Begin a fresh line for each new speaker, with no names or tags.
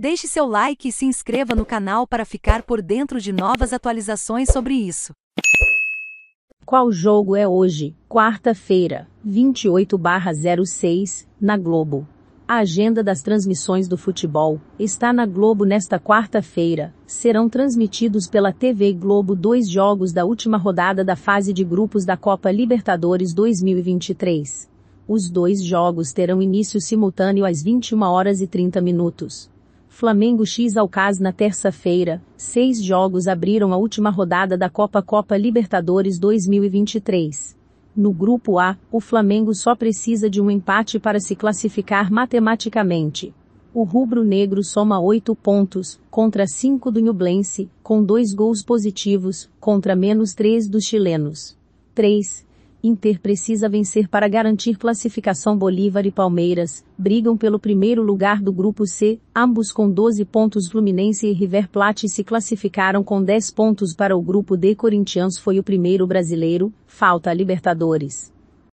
Deixe seu like e se inscreva no canal para ficar por dentro de novas atualizações sobre isso. Qual jogo é hoje, quarta-feira, 28/06, na Globo? A agenda das transmissões do futebol está na Globo nesta quarta-feira. Serão transmitidos pela TV Globo dois jogos da última rodada da fase de grupos da Copa Libertadores 2023. Os dois jogos terão início simultâneo às 21 horas e 30 minutos. Flamengo X Alcaz na terça-feira, seis jogos abriram a última rodada da Copa Copa Libertadores 2023. No grupo A, o Flamengo só precisa de um empate para se classificar matematicamente. O rubro-negro soma oito pontos, contra cinco do Nublense, com dois gols positivos, contra menos três dos chilenos. 3. Inter precisa vencer para garantir classificação. Bolívar e Palmeiras brigam pelo primeiro lugar do grupo C, ambos com 12 pontos. Fluminense e River Plate se classificaram com 10 pontos para o grupo D. Corinthians foi o primeiro brasileiro, falta a Libertadores.